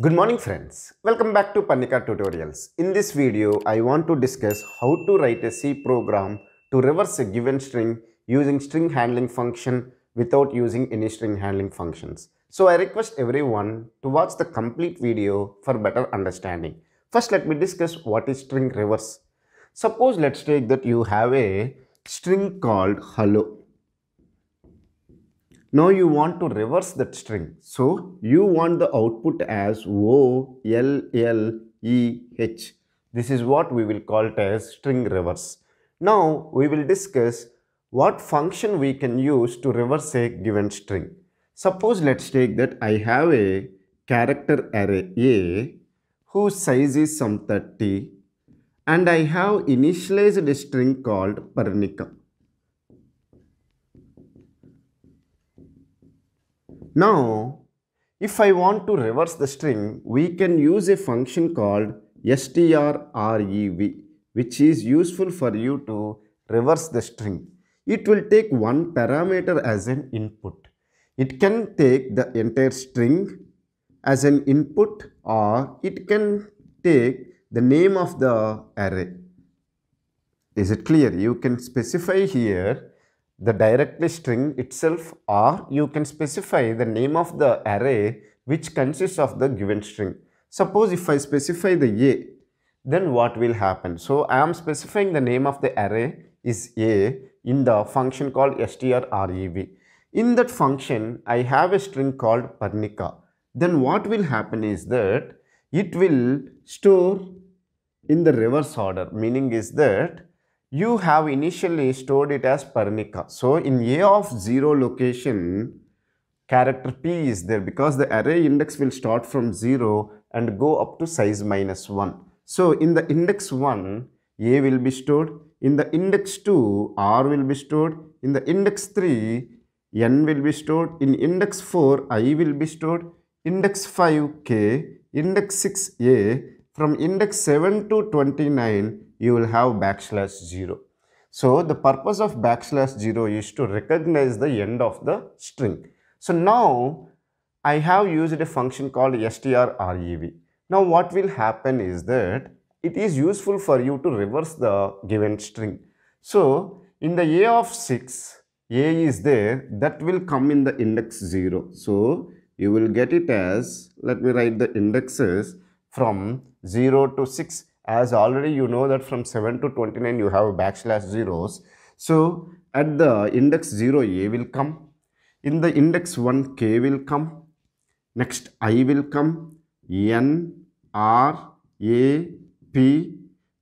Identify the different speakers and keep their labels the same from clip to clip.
Speaker 1: Good morning friends. Welcome back to Panika Tutorials. In this video, I want to discuss how to write a C program to reverse a given string using string handling function without using any string handling functions. So I request everyone to watch the complete video for better understanding. First, let me discuss what is string reverse. Suppose let's take that you have a string called hello now you want to reverse that string. So you want the output as O L L E H. This is what we will call it as string reverse. Now we will discuss what function we can use to reverse a given string. Suppose let's take that I have a character array A whose size is some 30 and I have initialized a string called Pernicum. Now, if I want to reverse the string, we can use a function called strrev which is useful for you to reverse the string. It will take one parameter as an input. It can take the entire string as an input or it can take the name of the array. Is it clear? You can specify here the directly string itself or you can specify the name of the array which consists of the given string. Suppose if I specify the A, then what will happen? So I am specifying the name of the array is A in the function called strrev. In that function, I have a string called Pernica. Then what will happen is that it will store in the reverse order, meaning is that you have initially stored it as Pernica. So in A of 0 location, character P is there because the array index will start from 0 and go up to size minus 1. So in the index 1, A will be stored. In the index 2, R will be stored. In the index 3, N will be stored. In index 4, I will be stored. Index 5, K. Index 6, A from index 7 to 29, you will have backslash 0. So the purpose of backslash 0 is to recognize the end of the string. So now I have used a function called strrev. Now what will happen is that it is useful for you to reverse the given string. So in the a of 6, a is there, that will come in the index 0. So you will get it as, let me write the indexes from 0 to 6 as already you know that from 7 to 29 you have backslash zeros. So at the index 0 a will come, in the index 1 k will come, next i will come, n, r, a, p,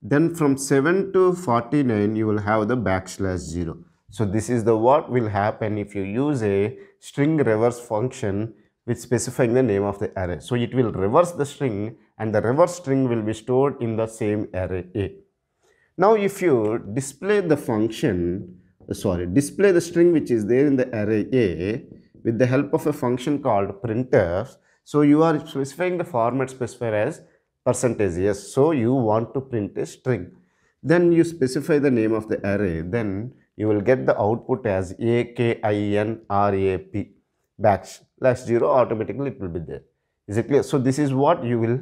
Speaker 1: then from 7 to 49 you will have the backslash 0. So this is the what will happen if you use a string reverse function with specifying the name of the array. So it will reverse the string and the reverse string will be stored in the same array A. Now if you display the function, sorry, display the string which is there in the array A with the help of a function called printf, so you are specifying the format specifier as percentage yes. So you want to print a string. Then you specify the name of the array. Then you will get the output as AKINRAP backslash 0 automatically it will be there. Is it clear? So this is what you will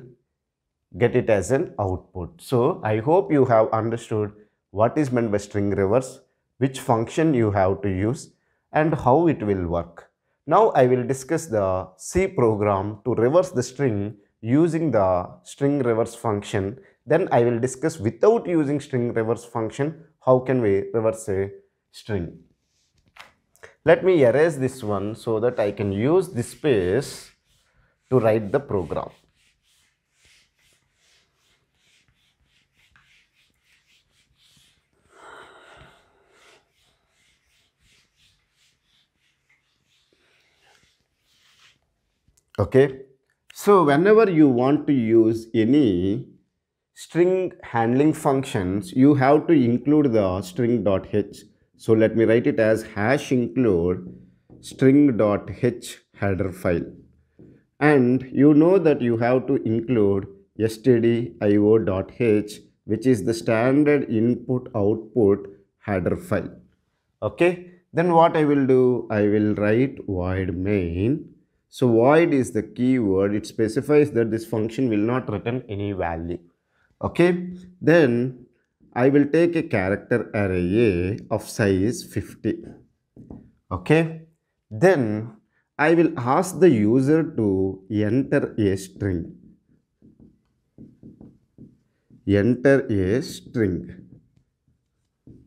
Speaker 1: get it as an output. So I hope you have understood what is meant by string reverse, which function you have to use and how it will work. Now I will discuss the C program to reverse the string using the string reverse function. Then I will discuss without using string reverse function, how can we reverse a string. Let me erase this one so that I can use this space to write the program. Okay. So whenever you want to use any string handling functions, you have to include the string.h. So let me write it as hash include string.h header file. And you know that you have to include stdio.h which is the standard input output header file. Okay. Then what I will do, I will write void main so void is the keyword. It specifies that this function will not return any value. Okay. Then I will take a character array A of size 50. Okay. Then I will ask the user to enter a string. Enter a string.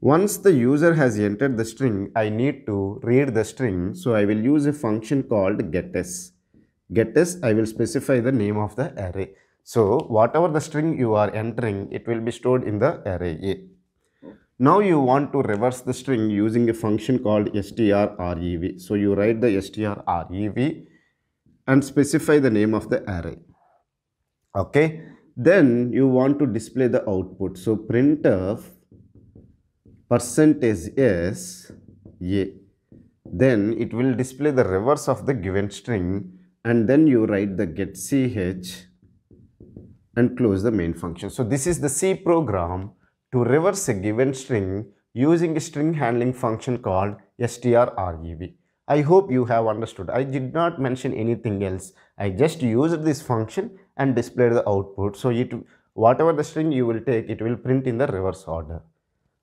Speaker 1: Once the user has entered the string, I need to read the string. So I will use a function called gettS. gettS, I will specify the name of the array. So whatever the string you are entering, it will be stored in the array A. Now you want to reverse the string using a function called strrev. So you write the strrev and specify the name of the array. Okay. Then you want to display the output. So printf percentage s a then it will display the reverse of the given string and then you write the get ch and close the main function. So this is the C program to reverse a given string using a string handling function called strrev. I hope you have understood. I did not mention anything else. I just used this function and displayed the output. So it, whatever the string you will take, it will print in the reverse order.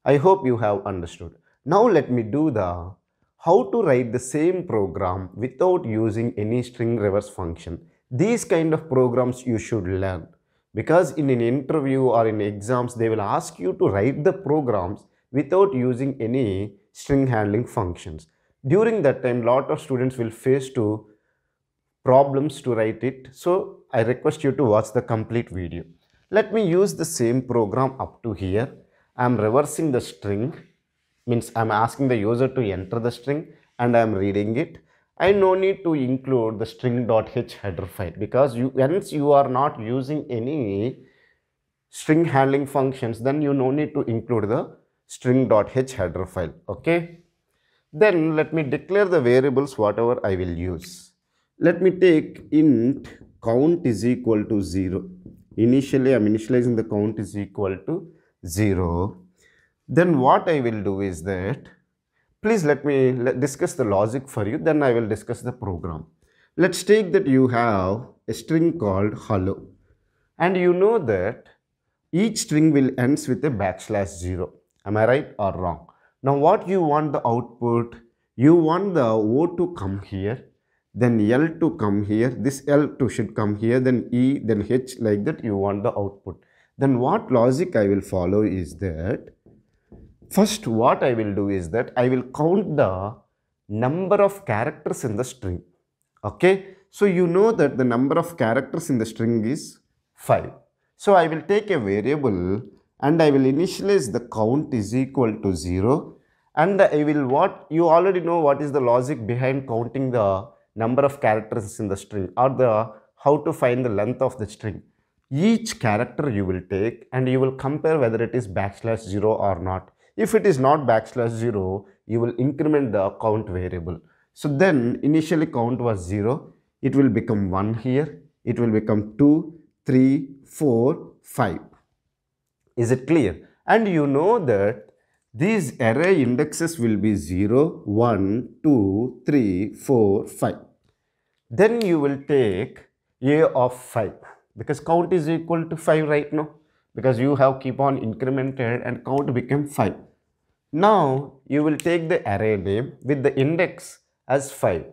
Speaker 1: I hope you have understood. Now let me do the how to write the same program without using any string reverse function. These kind of programs you should learn because in an interview or in exams they will ask you to write the programs without using any string handling functions. During that time lot of students will face to problems to write it. So I request you to watch the complete video. Let me use the same program up to here I'm reversing the string, means I'm asking the user to enter the string and I'm reading it. I no need to include the string.h header file because you, once you are not using any string handling functions, then you no need to include the string.h header file. Okay. Then let me declare the variables whatever I will use. Let me take int count is equal to 0. Initially, I'm initializing the count is equal to 0 then what I will do is that please let me discuss the logic for you then I will discuss the program let's take that you have a string called hello and you know that each string will ends with a backslash 0 am I right or wrong now what you want the output you want the O to come here then L to come here this L to should come here then E then H like that you want the output then what logic I will follow is that first what I will do is that I will count the number of characters in the string. Okay. So you know that the number of characters in the string is 5. So I will take a variable and I will initialize the count is equal to 0 and I will what you already know what is the logic behind counting the number of characters in the string or the how to find the length of the string each character you will take and you will compare whether it is backslash 0 or not. If it is not backslash 0, you will increment the count variable. So then initially count was 0, it will become 1 here, it will become two, three, four, five. Is it clear? And you know that these array indexes will be 0, 1, 2, 3, 4, 5. Then you will take A of 5 because count is equal to 5 right now because you have keep on incremented and count became 5. Now you will take the array name with the index as 5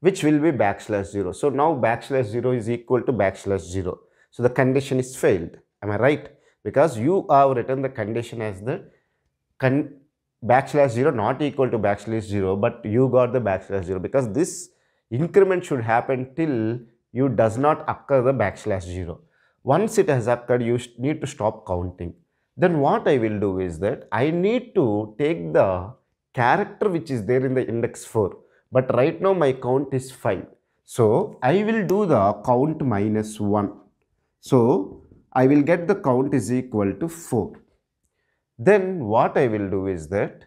Speaker 1: which will be backslash 0. So now backslash 0 is equal to backslash 0. So the condition is failed. Am I right? Because you have written the condition as the con backslash 0 not equal to backslash 0 but you got the backslash 0 because this increment should happen till you does not occur the backslash 0. Once it has occurred, you need to stop counting. Then what I will do is that I need to take the character which is there in the index 4. But right now my count is 5. So I will do the count minus 1. So I will get the count is equal to 4. Then what I will do is that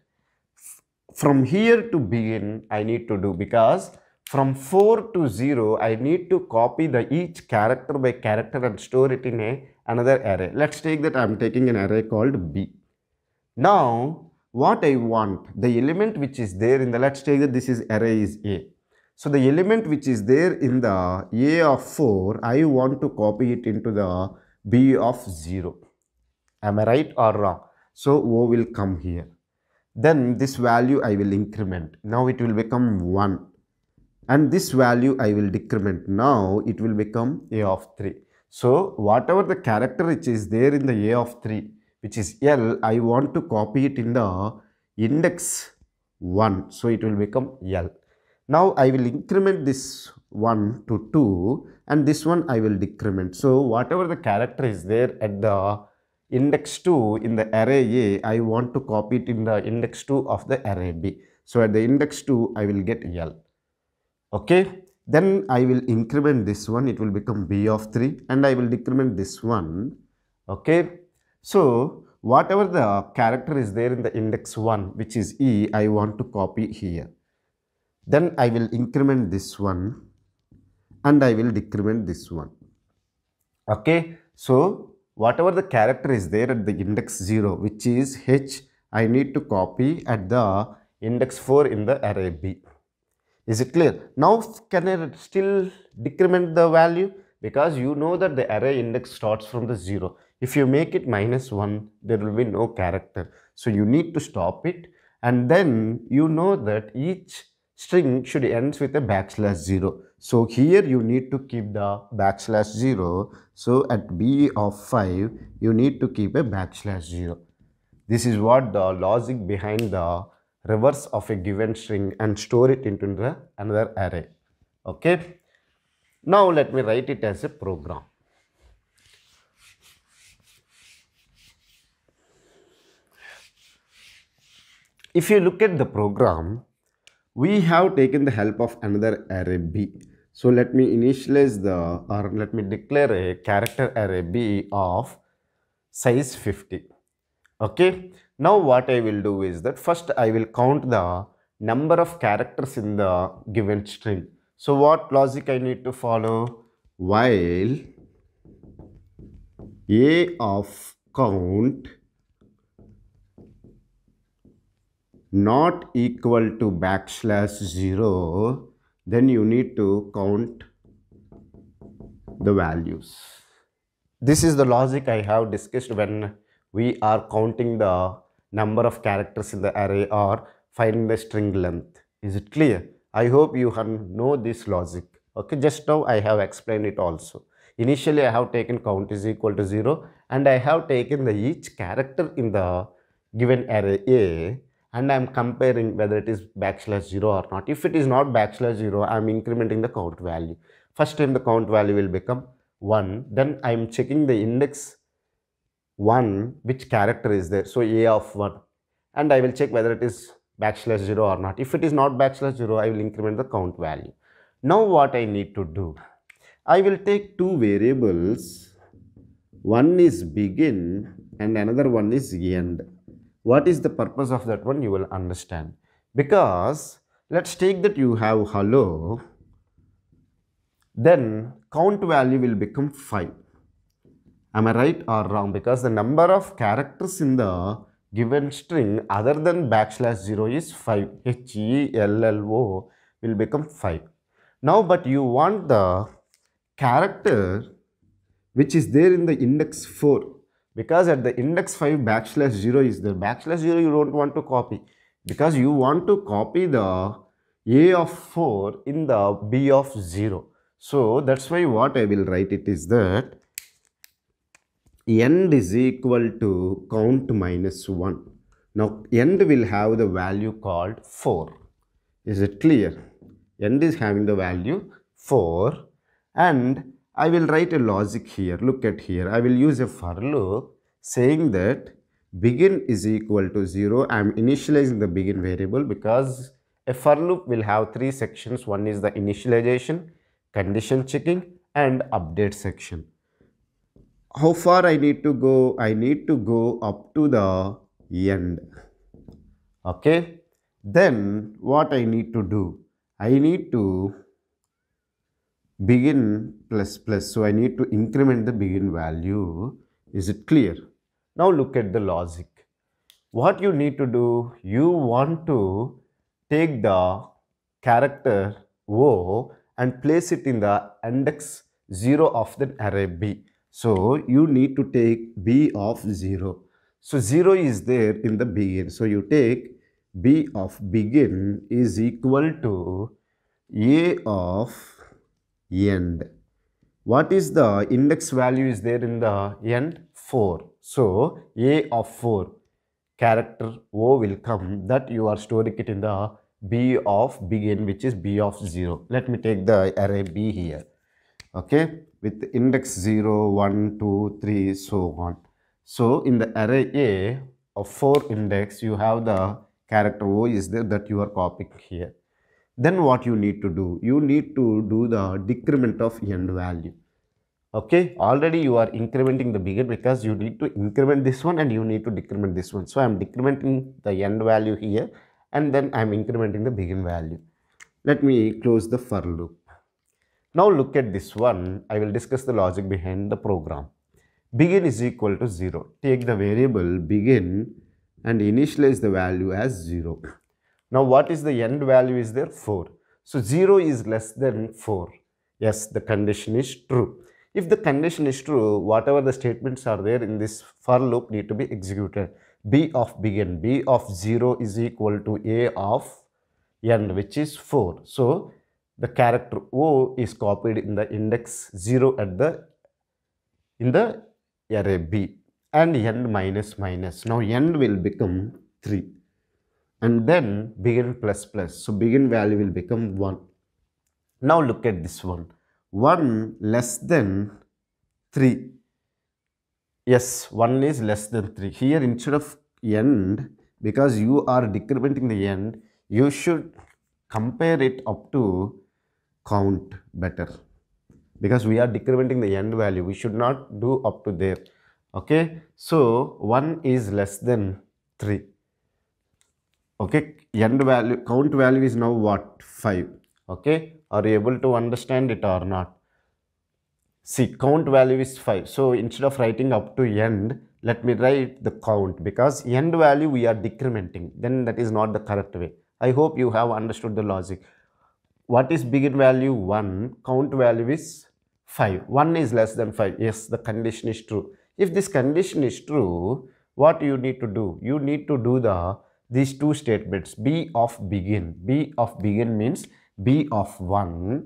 Speaker 1: from here to begin I need to do because from 4 to 0, I need to copy the each character by character and store it in a, another array. Let's take that I am taking an array called B. Now, what I want, the element which is there in the, let's take that this is array is A. So, the element which is there in the A of 4, I want to copy it into the B of 0. Am I right or wrong? So, O will come here. Then this value I will increment. Now, it will become 1 and this value I will decrement now it will become a of 3. So whatever the character which is there in the a of 3 which is L I want to copy it in the index 1 so it will become L. Now I will increment this 1 to 2 and this one I will decrement. So whatever the character is there at the index 2 in the array A I want to copy it in the index 2 of the array B. So at the index 2 I will get L okay then I will increment this one it will become B of 3 and I will decrement this one okay so whatever the character is there in the index 1 which is E I want to copy here then I will increment this one and I will decrement this one okay so whatever the character is there at the index 0 which is H I need to copy at the index 4 in the array B is it clear? Now can I still decrement the value? Because you know that the array index starts from the 0. If you make it minus 1, there will be no character. So you need to stop it and then you know that each string should ends with a backslash 0. So here you need to keep the backslash 0. So at b of 5, you need to keep a backslash 0. This is what the logic behind the reverse of a given string and store it into the another array. Okay. Now let me write it as a program. If you look at the program, we have taken the help of another array b. So let me initialize the or let me declare a character array b of size 50. Okay. Now what I will do is that first I will count the number of characters in the given string. So what logic I need to follow? While a of count not equal to backslash 0 then you need to count the values. This is the logic I have discussed when we are counting the number of characters in the array or finding the string length. Is it clear? I hope you know this logic. Okay, just now I have explained it also. Initially, I have taken count is equal to 0 and I have taken the each character in the given array A and I am comparing whether it is backslash 0 or not. If it is not backslash 0, I am incrementing the count value. First time the count value will become 1. Then I am checking the index 1 which character is there. So, a of 1 and I will check whether it is backslash 0 or not. If it is not backslash 0, I will increment the count value. Now, what I need to do? I will take two variables. One is begin and another one is end. What is the purpose of that one? You will understand. Because let's take that you have hello, then count value will become 5 Am I right or wrong? Because the number of characters in the given string other than backslash 0 is 5. H-E-L-L-O will become 5. Now, but you want the character which is there in the index 4 because at the index 5 backslash 0 is there. Backslash 0 you don't want to copy because you want to copy the a of 4 in the b of 0. So, that's why what I will write it is that end is equal to count minus 1. Now, end will have the value called 4. Is it clear? End is having the value 4 and I will write a logic here. Look at here. I will use a for loop saying that begin is equal to 0. I am initializing the begin variable because a for loop will have three sections. One is the initialization, condition checking and update section how far I need to go? I need to go up to the end. Okay. Then what I need to do? I need to begin plus plus. So I need to increment the begin value. Is it clear? Now look at the logic. What you need to do? You want to take the character O and place it in the index 0 of the array B. So you need to take B of 0. So 0 is there in the begin. So you take B of begin is equal to A of end. What is the index value is there in the end? 4. So A of 4 character O will come that you are storing it in the B of begin which is B of 0. Let me take the array B here. Okay with index 0, 1, 2, 3, so on. So in the array A of 4 index, you have the character O is there that you are copying here. Then what you need to do? You need to do the decrement of end value. Okay, already you are incrementing the begin because you need to increment this one and you need to decrement this one. So I am decrementing the end value here and then I am incrementing the begin value. Let me close the for loop. Now look at this one. I will discuss the logic behind the program. Begin is equal to 0. Take the variable begin and initialize the value as 0. Now what is the end value is there? 4. So 0 is less than 4. Yes, the condition is true. If the condition is true, whatever the statements are there in this for loop need to be executed. B of begin, B of 0 is equal to A of end which is 4. So the character O is copied in the index 0 at the in the array B and n minus minus. Now n will become 3 and then begin plus plus. So begin value will become 1. Now look at this one. 1 less than 3. Yes, 1 is less than 3. Here instead of end, because you are decrementing the end, you should compare it up to count better because we are decrementing the end value we should not do up to there okay so 1 is less than 3 okay end value count value is now what 5 okay are you able to understand it or not see count value is 5 so instead of writing up to end let me write the count because end value we are decrementing then that is not the correct way i hope you have understood the logic what is begin value 1 count value is 5 1 is less than 5 yes the condition is true if this condition is true what you need to do you need to do the these two statements b of begin b of begin means b of 1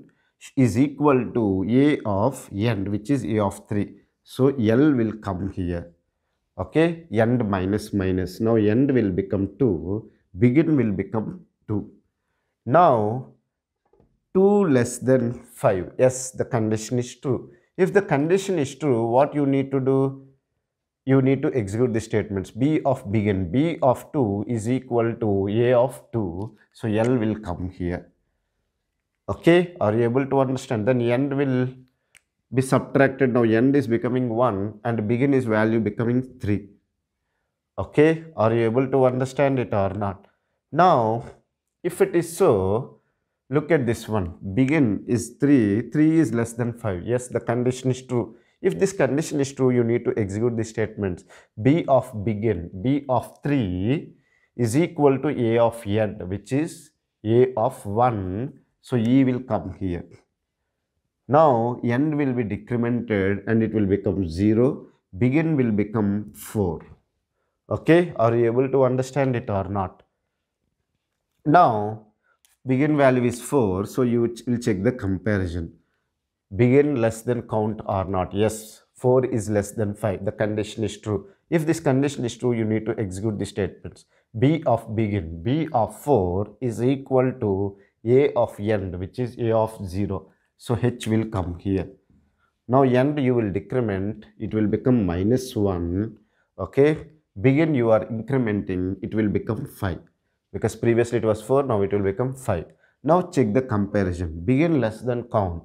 Speaker 1: is equal to a of end which is a of 3 so l will come here okay end minus minus now end will become 2 begin will become 2 now 2 less than 5. Yes, the condition is true. If the condition is true, what you need to do? You need to execute the statements b of begin. b of 2 is equal to a of 2. So, L will come here. Okay, are you able to understand? Then end will be subtracted. Now, end is becoming 1 and begin is value becoming 3. Okay, are you able to understand it or not? Now, if it is so, Look at this one. Begin is 3. 3 is less than 5. Yes, the condition is true. If this condition is true, you need to execute the statements. B of begin, B of 3 is equal to A of end, which is A of 1. So, E will come here. Now, end will be decremented and it will become 0. Begin will become 4. Okay, are you able to understand it or not? Now, begin value is 4 so you will check the comparison begin less than count or not yes 4 is less than 5 the condition is true if this condition is true you need to execute the statements b of begin b of 4 is equal to a of end which is a of 0 so h will come here now end you will decrement it will become minus 1 okay begin you are incrementing it will become 5 because previously it was 4 now it will become 5 now check the comparison begin less than count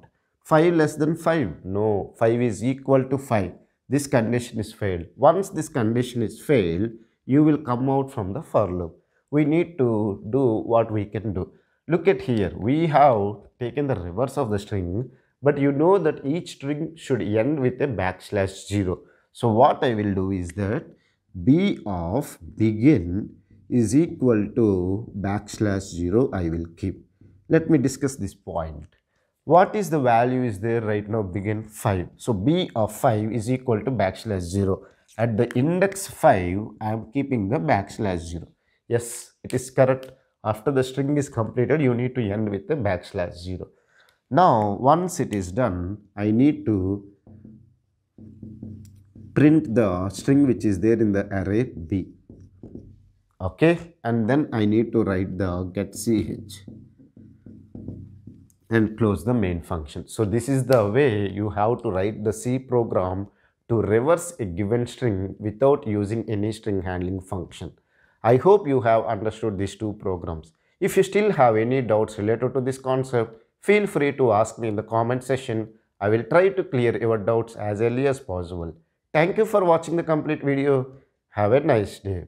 Speaker 1: 5 less than 5 no 5 is equal to 5 this condition is failed once this condition is failed you will come out from the for loop we need to do what we can do look at here we have taken the reverse of the string but you know that each string should end with a backslash 0 so what i will do is that b of begin is equal to backslash 0 I will keep. Let me discuss this point. What is the value is there right now begin 5. So B of 5 is equal to backslash 0. At the index 5 I am keeping the backslash 0. Yes it is correct. After the string is completed you need to end with the backslash 0. Now once it is done I need to print the string which is there in the array B okay and then I need to write the get ch and close the main function. So this is the way you have to write the C program to reverse a given string without using any string handling function. I hope you have understood these two programs. If you still have any doubts related to this concept, feel free to ask me in the comment section. I will try to clear your doubts as early as possible. Thank you for watching the complete video. Have a nice day.